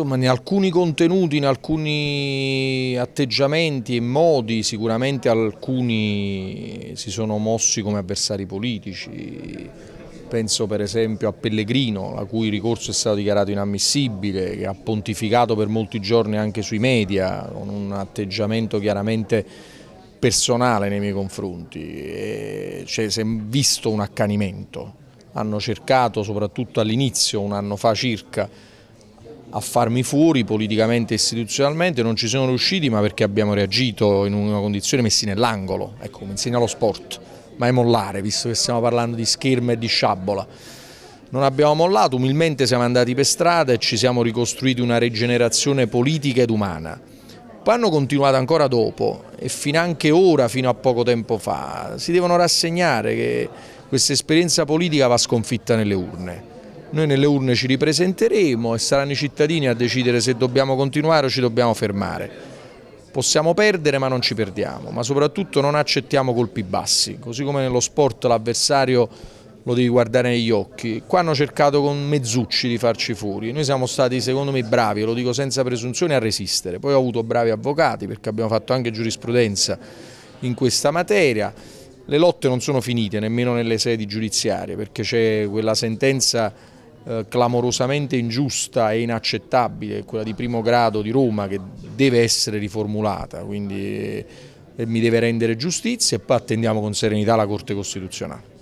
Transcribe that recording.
insomma, in alcuni contenuti, in alcuni atteggiamenti e modi sicuramente alcuni si sono mossi come avversari politici, penso per esempio a Pellegrino, la cui ricorso è stato dichiarato inammissibile, che ha pontificato per molti giorni anche sui media, con un atteggiamento chiaramente personale nei miei confronti, e cioè, si è visto un accanimento, hanno cercato soprattutto all'inizio, un anno fa circa, a farmi fuori politicamente e istituzionalmente, non ci sono riusciti ma perché abbiamo reagito in una condizione messi nell'angolo, ecco come insegna lo sport, mai mollare visto che stiamo parlando di scherma e di sciabola. Non abbiamo mollato, umilmente siamo andati per strada e ci siamo ricostruiti una rigenerazione politica ed umana. Poi hanno continuato ancora dopo e fino anche ora, fino a poco tempo fa, si devono rassegnare che questa esperienza politica va sconfitta nelle urne noi nelle urne ci ripresenteremo e saranno i cittadini a decidere se dobbiamo continuare o ci dobbiamo fermare. Possiamo perdere ma non ci perdiamo, ma soprattutto non accettiamo colpi bassi, così come nello sport l'avversario lo devi guardare negli occhi. Qua hanno cercato con Mezzucci di farci fuori. Noi siamo stati, secondo me, bravi, lo dico senza presunzione, a resistere. Poi ho avuto bravi avvocati perché abbiamo fatto anche giurisprudenza in questa materia. Le lotte non sono finite nemmeno nelle sedi giudiziarie perché c'è quella sentenza eh, clamorosamente ingiusta e inaccettabile, quella di primo grado di Roma che deve essere riformulata, quindi eh, mi deve rendere giustizia e poi attendiamo con serenità la Corte Costituzionale.